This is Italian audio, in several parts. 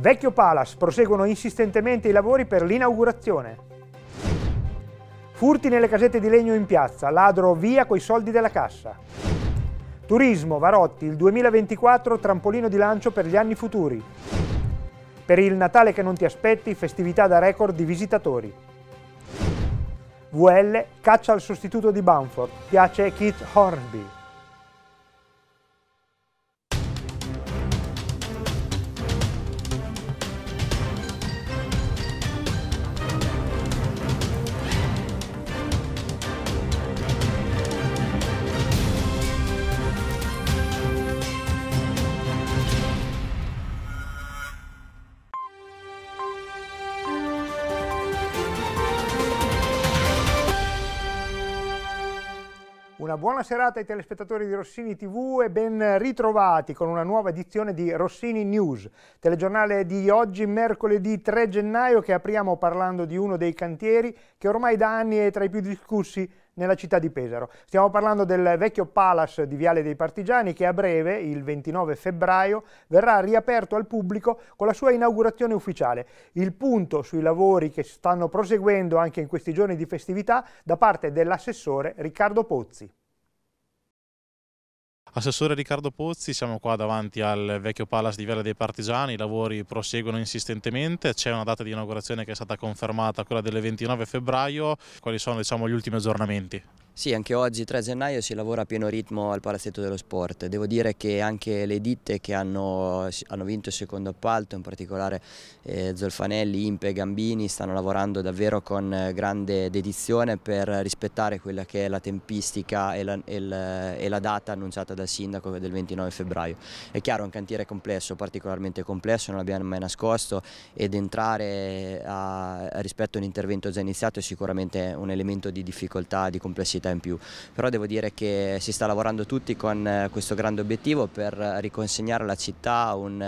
Vecchio Palace proseguono insistentemente i lavori per l'inaugurazione. Furti nelle casette di legno in piazza, ladro via coi soldi della cassa. Turismo, Varotti, il 2024 trampolino di lancio per gli anni futuri. Per il Natale che non ti aspetti, festività da record di visitatori. VL caccia al sostituto di Bamford, piace Keith Hornby. buona serata ai telespettatori di Rossini TV e ben ritrovati con una nuova edizione di Rossini News, telegiornale di oggi, mercoledì 3 gennaio, che apriamo parlando di uno dei cantieri che ormai da anni è tra i più discussi nella città di Pesaro. Stiamo parlando del vecchio Palace di Viale dei Partigiani che a breve, il 29 febbraio, verrà riaperto al pubblico con la sua inaugurazione ufficiale. Il punto sui lavori che stanno proseguendo anche in questi giorni di festività da parte dell'assessore Riccardo Pozzi. Assessore Riccardo Pozzi, siamo qua davanti al vecchio Palace di Viale dei Partigiani, i lavori proseguono insistentemente, c'è una data di inaugurazione che è stata confermata, quella del 29 febbraio, quali sono diciamo, gli ultimi aggiornamenti? Sì, anche oggi 3 gennaio si lavora a pieno ritmo al Palazzetto dello Sport. Devo dire che anche le ditte che hanno, hanno vinto il secondo appalto, in particolare eh, Zolfanelli, Impe, Gambini, stanno lavorando davvero con grande dedizione per rispettare quella che è la tempistica e la, e la, e la data annunciata dal sindaco del 29 febbraio. È chiaro, è un cantiere complesso, particolarmente complesso, non l'abbiamo mai nascosto ed entrare a rispetto a un intervento già iniziato è sicuramente un elemento di difficoltà, di complessità difficoltà in più, però devo dire che si sta lavorando tutti con eh, questo grande obiettivo per riconsegnare alla città eh, un,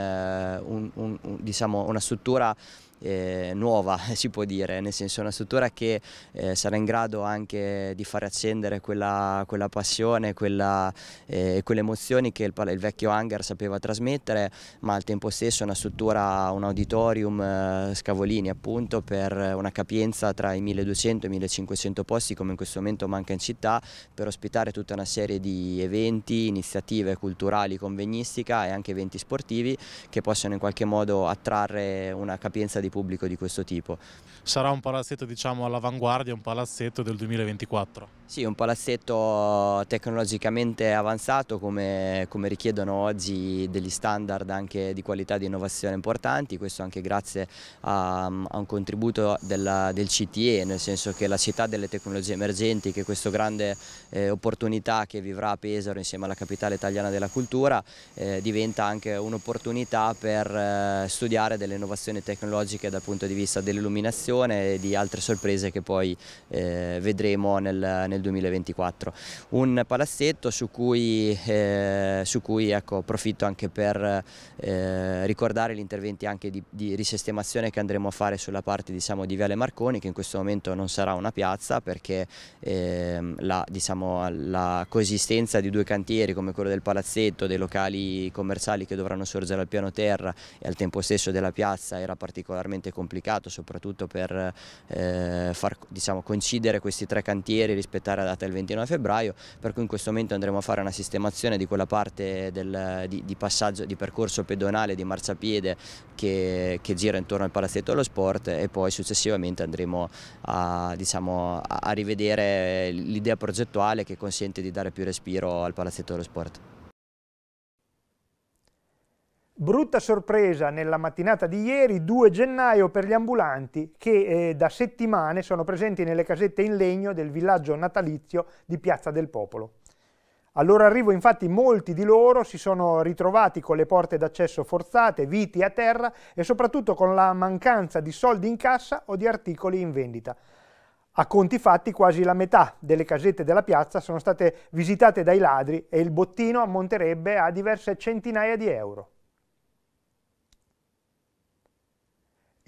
un, un, diciamo, una struttura eh, nuova si può dire, nel senso una struttura che eh, sarà in grado anche di far accendere quella, quella passione, quella, eh, quelle emozioni che il, il, vecchio hangar sapeva trasmettere, ma al tempo stesso una struttura, un auditorium eh, Scavolini appunto per una capienza tra i 1200 e i 1500 posti come in questo momento manca in città per ospitare tutta una serie di eventi, iniziative culturali, convegnistica e anche eventi sportivi che possono in qualche modo attrarre una capienza di pubblico di questo tipo. Sarà un palazzetto diciamo, all'avanguardia, un palazzetto del 2024? Sì, un palazzetto tecnologicamente avanzato come, come richiedono oggi degli standard anche di qualità di innovazione importanti, questo anche grazie a, a un contributo della, del CTE, nel senso che la città delle tecnologie emergenti, che è questa grande eh, opportunità che vivrà a Pesaro insieme alla capitale italiana della cultura, eh, diventa anche un'opportunità per eh, studiare delle innovazioni tecnologiche tecnologiche dal punto di vista dell'illuminazione e di altre sorprese che poi eh, vedremo nel, nel, 2024. Un palazzetto su cui, eh, su cui ecco, approfitto anche per eh, ricordare gli interventi anche di, di, risistemazione che andremo a fare sulla parte diciamo, di Viale Marconi che in questo momento non sarà una piazza perché ehm, la, diciamo, la coesistenza di due cantieri come quello del palazzetto, dei locali commerciali che dovranno sorgere al piano terra e al tempo stesso della piazza era particolarmente particolarmente complicato soprattutto per eh, far diciamo, coincidere questi tre cantieri, rispettare la data del 29 febbraio, per cui in questo momento andremo a fare una sistemazione di quella parte del, di, di, passaggio, di percorso pedonale, di marciapiede che, che, gira intorno al palazzetto dello sport e poi successivamente andremo a, diciamo, a rivedere l'idea progettuale che consente di dare più respiro al palazzetto dello sport. Brutta sorpresa nella mattinata di ieri, 2 gennaio, per gli ambulanti che eh, da settimane sono presenti nelle casette in legno del villaggio natalizio di Piazza del Popolo. Al loro arrivo infatti molti di loro si sono ritrovati con le porte d'accesso forzate, viti a terra e soprattutto con la mancanza di soldi in cassa o di articoli in vendita. A conti fatti quasi la metà delle casette della piazza sono state visitate dai ladri e il bottino ammonterebbe a diverse centinaia di euro.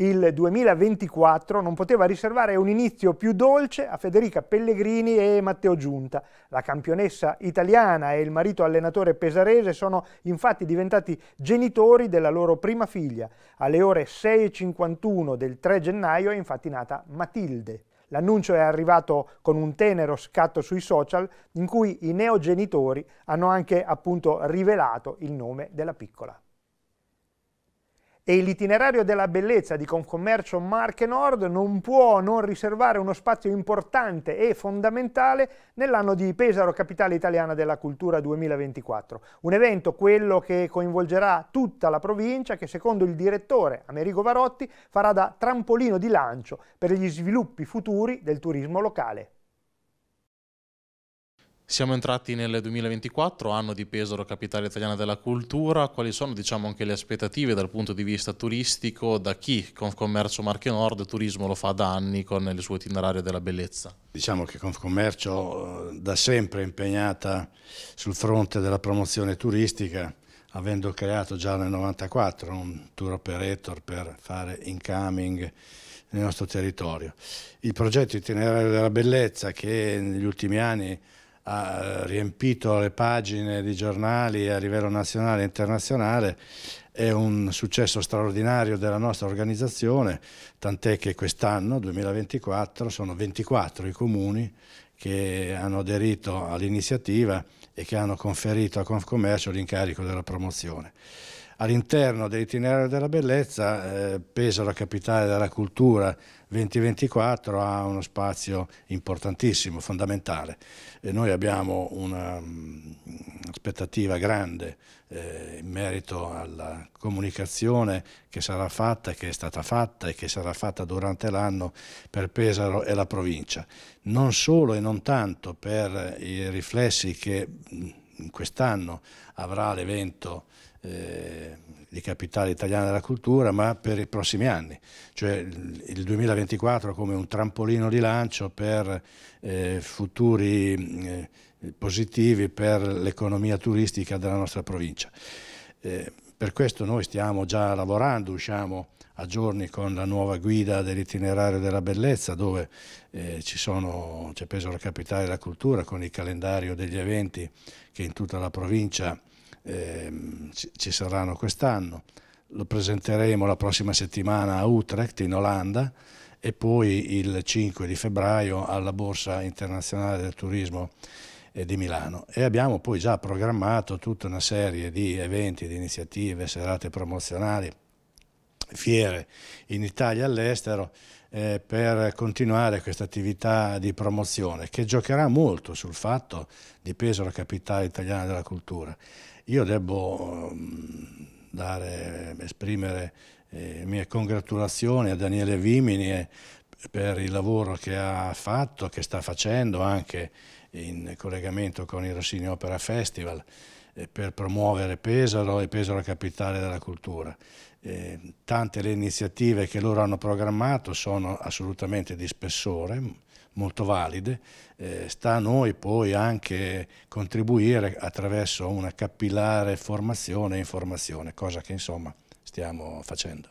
il 2024 non poteva riservare un inizio più dolce a Federica Pellegrini e Matteo Giunta. La campionessa italiana e il marito allenatore pesarese sono infatti diventati genitori della loro prima figlia. Alle ore 6.51 del 3 gennaio è infatti nata Matilde. L'annuncio è arrivato con un tenero scatto sui social in cui i neogenitori hanno anche appunto rivelato il nome della piccola e l'itinerario della bellezza di Concommercio Marche Nord non può non riservare uno spazio importante e fondamentale nell'anno di Pesaro Capitale Italiana della Cultura 2024. Un evento, quello che coinvolgerà tutta la provincia, che secondo il direttore Amerigo Varotti farà da trampolino di lancio per gli sviluppi futuri del turismo locale. Siamo entrati nel 2024, anno di Pesaro, capitale italiana della cultura. Quali sono diciamo, anche le aspettative dal punto di vista turistico da chi Confcommercio Marche Nord turismo lo fa da anni con il suo itinerario della bellezza? Diciamo che Confcommercio eh, da sempre è impegnata sul fronte della promozione turistica, avendo creato già nel 1994 un tour operator per fare incoming nel nostro territorio. Il progetto itinerario della bellezza che negli ultimi anni ha eh, riempito le pagine di giornali a livello nazionale e internazionale, è un successo straordinario della nostra organizzazione, tant'è che quest'anno, 2024, sono 24 i comuni che hanno aderito all'iniziativa e che hanno conferito a Confcommercio l'incarico della promozione. All'interno dell'itinerario della bellezza, eh, Peso, capitale della cultura 2024, ha uno spazio importantissimo, fondamentale. E eh, noi abbiamo un'aspettativa mm, grande eh, in merito alla comunicazione che sarà fatta, che è stata fatta e che sarà fatta durante l'anno per Pesaro e la provincia. Non solo e non tanto per eh, i riflessi che mm, quest'anno avrà l'evento eh, di capitale italiana della cultura, ma per i prossimi anni, cioè il 2024 come un trampolino di lancio per eh, futuri eh, positivi per l'economia turistica della nostra provincia. Eh, per questo noi stiamo già lavorando, usciamo a giorni con la nuova guida dell'itinerario della bellezza dove eh, sono, c'è peso la capitale della cultura con il calendario degli eventi che in tutta la provincia ehm, ci saranno quest'anno. Lo presenteremo la prossima settimana a Utrecht in Olanda e poi il 5 di febbraio alla Borsa Internazionale del Turismo eh, di Milano e abbiamo poi già programmato tutta una serie di eventi, di iniziative, serate promozionali, fiere in Italia e all'estero eh, per continuare questa attività di promozione che giocherà molto sul fatto di Pesaro capitale italiana della cultura. Io devo mm, dare, esprimere le eh, mie congratulazioni a Daniele Vimini eh, per il lavoro che ha fatto, che sta facendo anche in collegamento con il Rossini Opera Festival eh, per promuovere Pesaro e Pesaro Capitale della Cultura. tante le iniziative che loro hanno programmato sono assolutamente di spessore, molto valide, eh, sta a noi poi anche contribuire attraverso una capillare formazione e informazione, cosa che insomma stiamo facendo.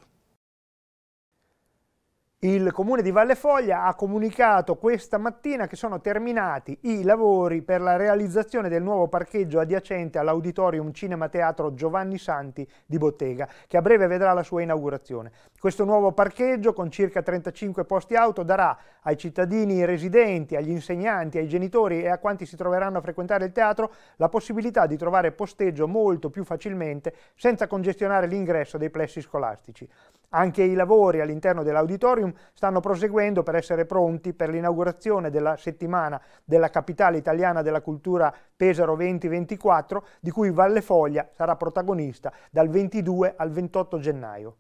Il comune di Vallefoglia ha comunicato questa mattina che sono terminati i lavori per la realizzazione del nuovo parcheggio adiacente all'Auditorium Cinema Teatro Giovanni Santi di Bottega, che a breve vedrà la sua inaugurazione. Questo nuovo parcheggio, con circa 35 posti auto, darà ai cittadini residenti, agli insegnanti, ai genitori e a quanti si troveranno a frequentare il teatro la possibilità di trovare posteggio molto più facilmente senza congestionare l'ingresso dei plessi scolastici. Anche i lavori all'interno dell'auditorium stanno proseguendo per essere pronti per l'inaugurazione della settimana della capitale italiana della cultura Pesaro 2024, di cui Valle Foglia sarà protagonista dal 22 al 28 gennaio.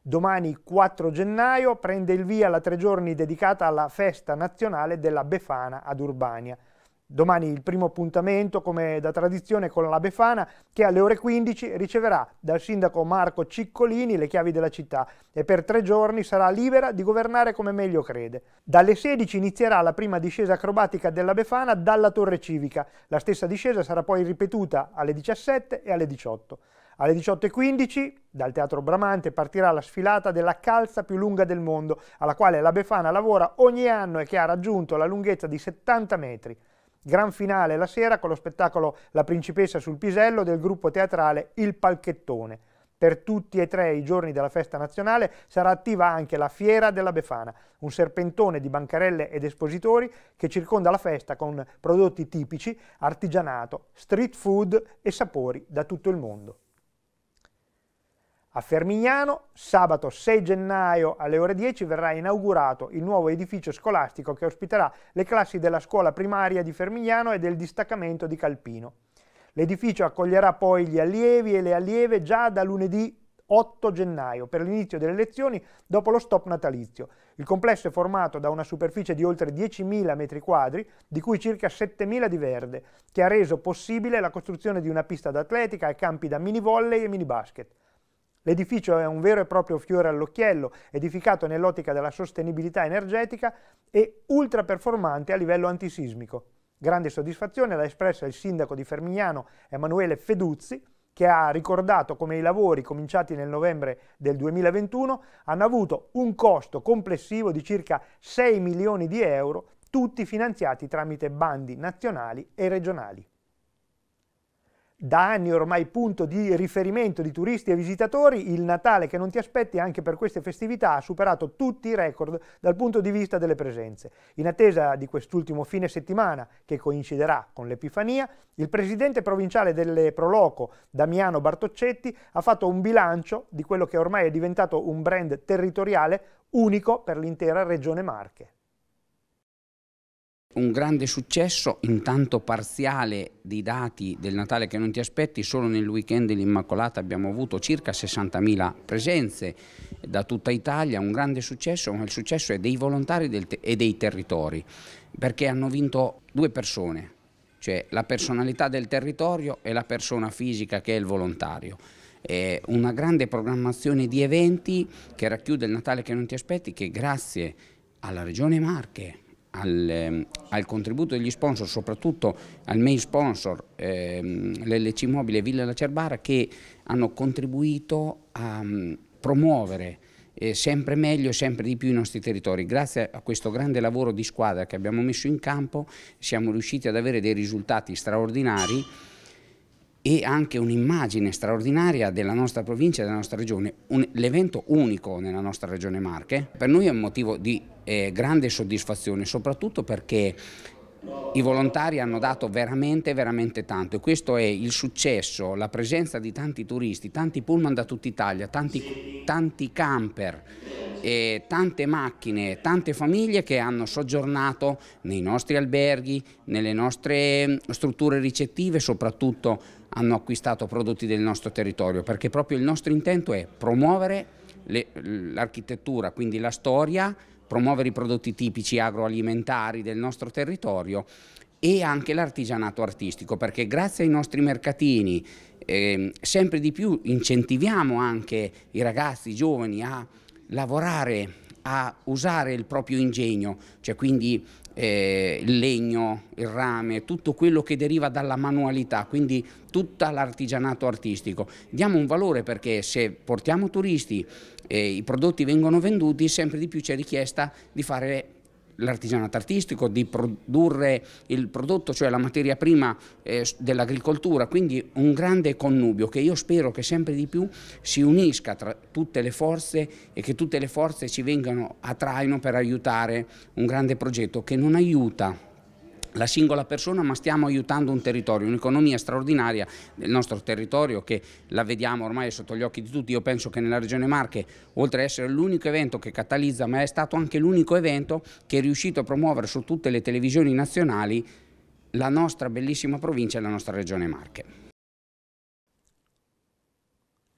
Domani 4 gennaio prende il via la tre giorni dedicata alla festa nazionale della Befana ad Urbania. Domani il primo appuntamento, come da tradizione, con la Befana, che alle ore 15 riceverà dal sindaco Marco Ciccolini le chiavi della città e per tre giorni sarà libera di governare come meglio crede. Dalle 16 inizierà la prima discesa acrobatica della Befana dalla Torre Civica. La stessa discesa sarà poi ripetuta alle 17 e alle 18. Alle 18.15 dal Teatro Bramante partirà la sfilata della calza più lunga del mondo, alla quale la Befana lavora ogni anno e che ha raggiunto la lunghezza di 70 metri. Gran finale la sera con lo spettacolo La principessa sul pisello del gruppo teatrale Il Palchettone. Per tutti e tre i giorni della festa nazionale sarà attiva anche la Fiera della Befana, un serpentone di bancarelle ed espositori che circonda la festa con prodotti tipici, artigianato, street food e sapori da tutto il mondo. A Fermignano, sabato 6 gennaio alle ore 10 verrà inaugurato il nuovo edificio scolastico che ospiterà le classi della scuola primaria di Fermignano e del distaccamento di Calpino. L'edificio accoglierà poi gli allievi e le allieve già da lunedì 8 gennaio per l'inizio delle lezioni dopo lo stop natalizio. Il complesso è formato da una superficie di oltre 10.000 metri quadri, di cui circa 7.000 di verde, che ha reso possibile la costruzione di una pista d'atletica e campi da mini volley e mini basket. L'edificio è un vero e proprio fiore all'occhiello, edificato nell'ottica della sostenibilità energetica e ultra performante a livello antisismico. Grande soddisfazione l'ha espressa il sindaco di Fermignano Emanuele Feduzzi, che ha ricordato come i lavori cominciati nel novembre del 2021 hanno avuto un costo complessivo di circa 6 milioni di euro, tutti finanziati tramite bandi nazionali e regionali da anni ormai punto di riferimento di turisti e visitatori, il Natale che non ti aspetti anche per queste festività ha superato tutti i record dal punto di vista delle presenze. In attesa di quest'ultimo fine settimana, che coinciderà con l'Epifania, il presidente provinciale delle Proloco, Damiano Bartoccetti, ha fatto un bilancio di quello che ormai è diventato un brand territoriale unico per l'intera regione Marche. Un grande successo, intanto parziale, dei dati del Natale che non ti aspetti, solo nel weekend dell'Immacolata abbiamo avuto circa 60.000 presenze da tutta Italia, un grande successo, ma il successo è dei volontari e dei territori, perché hanno vinto due persone, cioè la personalità del territorio e la persona fisica che è il volontario una grande programmazione di eventi che racchiude il Natale che non ti aspetti, che grazie alla Regione Marche, al, ehm, al, contributo degli sponsor, soprattutto al main sponsor, ehm, l'LC Mobile e Villa Lacerbara, che hanno contribuito a um, promuovere eh, sempre meglio e sempre di più i nostri territori. Grazie a questo grande lavoro di squadra che abbiamo messo in campo siamo riusciti ad avere dei risultati straordinari e anche un'immagine straordinaria della nostra provincia della nostra regione, un, l'evento unico nella nostra regione Marche. Per noi è un motivo di eh, grande soddisfazione, soprattutto perché i volontari hanno dato veramente, veramente tanto e questo è il successo, la presenza di tanti turisti, tanti pullman da tutta Italia, tanti, tanti camper, tante macchine, tante famiglie che hanno soggiornato nei nostri alberghi, nelle nostre mm, strutture ricettive, soprattutto hanno acquistato prodotti del nostro territorio, perché proprio il nostro intento è promuovere l'architettura, quindi la storia, promuovere i prodotti tipici agroalimentari del nostro territorio e anche l'artigianato artistico, perché grazie ai nostri mercatini eh, sempre di più incentiviamo anche i ragazzi, i giovani a lavorare, a usare il proprio ingegno, cioè quindi eh, il legno, il rame, tutto quello che deriva dalla manualità, quindi tutto l'artigianato artistico. Diamo un valore perché se portiamo turisti e i prodotti vengono venduti, sempre di più c'è richiesta di fare l'artigianato artistico, di produrre il prodotto, cioè la materia prima eh, dell'agricoltura, quindi un grande connubio che io spero che sempre di più si unisca tra tutte le forze e che tutte le forze ci vengano a traino per aiutare un grande progetto che non aiuta la singola persona, ma stiamo aiutando un territorio, un'economia straordinaria del nostro territorio che la vediamo ormai sotto gli occhi di tutti. Io penso che nella Regione Marche, oltre ad essere l'unico evento che catalizza, ma è stato anche l'unico evento che è riuscito a promuovere su tutte le televisioni nazionali la nostra bellissima provincia e la nostra Regione Marche.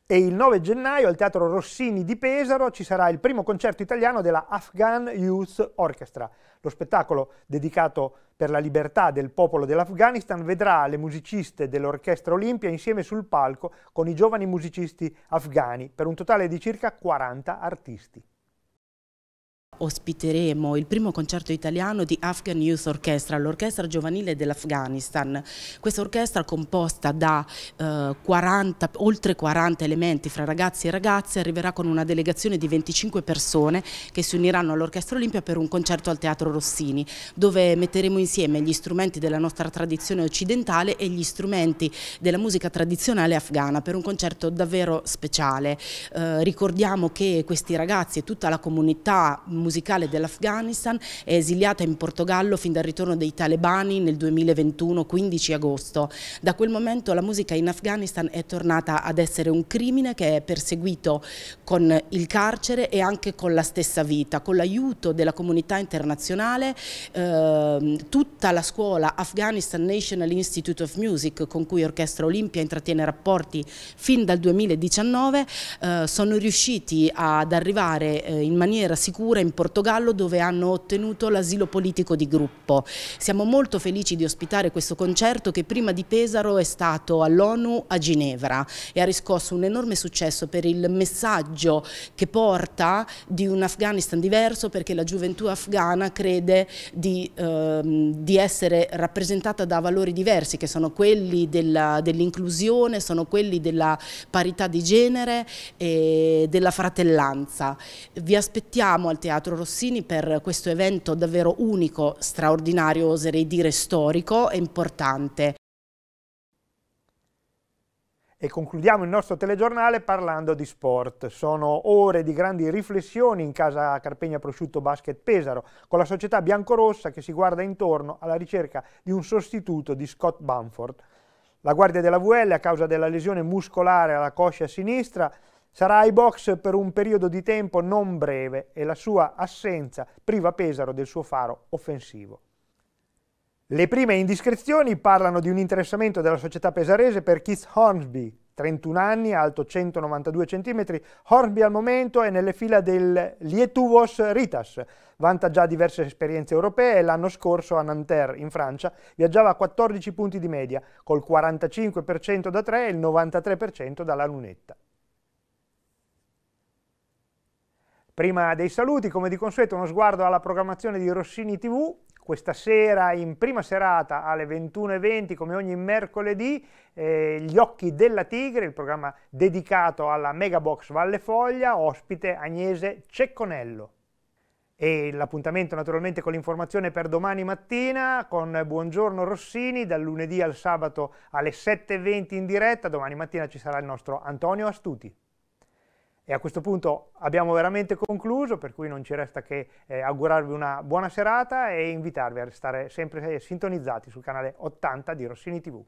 E il 9 gennaio al Teatro Rossini di Pesaro ci sarà il primo concerto italiano della Afghan Youth Orchestra. Lo spettacolo dedicato per la libertà del popolo dell'Afghanistan vedrà le musiciste dell'Orchestra Olimpia insieme sul palco con i giovani musicisti afghani, per un totale di circa 40 artisti. Ospiteremo il primo concerto italiano di Afghan Youth Orchestra, l'orchestra giovanile dell'Afghanistan. Questa orchestra composta da eh, 40, oltre 40 elementi fra ragazzi e ragazze arriverà con una delegazione di 25 persone che si uniranno all'Orchestra Olimpia per un concerto al Teatro Rossini, dove metteremo insieme gli strumenti della nostra tradizione occidentale e gli strumenti della musica tradizionale afghana per un concerto davvero speciale. Eh, ricordiamo che questi ragazzi e tutta la comunità musicale musicale dell'Afghanistan, è esiliata in Portogallo fin dal ritorno dei talebani nel 2021, 15 agosto. Da quel momento la musica in Afghanistan è tornata ad essere un crimine che è perseguito con il carcere e anche con la stessa vita, con l'aiuto della comunità internazionale, eh, tutta la scuola Afghanistan National Institute of Music con cui Orchestra Olimpia intrattiene rapporti fin dal 2019 eh, sono riusciti ad arrivare eh, in maniera sicura in Portogallo dove hanno ottenuto l'asilo politico di gruppo. Siamo molto felici di ospitare questo concerto che prima di Pesaro è stato all'ONU a Ginevra e ha riscosso un enorme successo per il messaggio che porta di un Afghanistan diverso perché la gioventù afghana crede di, ehm, di essere rappresentata da valori diversi che sono quelli dell'inclusione, dell sono quelli della parità di genere e della fratellanza. Vi aspettiamo al Teatro Teatro Rossini per questo evento davvero unico, straordinario, oserei dire storico e importante. E concludiamo il nostro telegiornale parlando di sport. Sono ore di grandi riflessioni in casa Carpegna Prosciutto Basket Pesaro, con la società biancorossa che si guarda intorno alla ricerca di un sostituto di Scott Bamford. La guardia della VL, a causa della lesione muscolare alla coscia sinistra, Sarà ai box per un periodo di tempo non breve e la sua assenza priva Pesaro del suo faro offensivo. Le prime indiscrezioni parlano di un interessamento della società pesarese per Keith Hornsby, 31 anni, alto 192 cm. Hornsby al momento è nelle fila del Lietuvos Ritas, vanta già diverse esperienze europee e l'anno scorso a Nanterre, in Francia, viaggiava a 14 punti di media, col 45% da 3 e il 93% dalla lunetta. Prima dei saluti, come di consueto, uno sguardo alla programmazione di Rossini TV. Questa sera, in prima serata alle 21.20, come ogni mercoledì, eh, Gli Occhi della Tigre, il programma dedicato alla Megabox Valle Foglia, ospite Agnese Cecconello. E l'appuntamento naturalmente con l'informazione per domani mattina con Buongiorno Rossini, dal lunedì al sabato alle 7.20 in diretta. Domani mattina ci sarà il nostro Antonio Astuti. E a questo punto abbiamo veramente concluso, per cui non ci resta che eh, augurarvi una buona serata e invitarvi a restare sempre sintonizzati sul canale 80 di Rossini TV.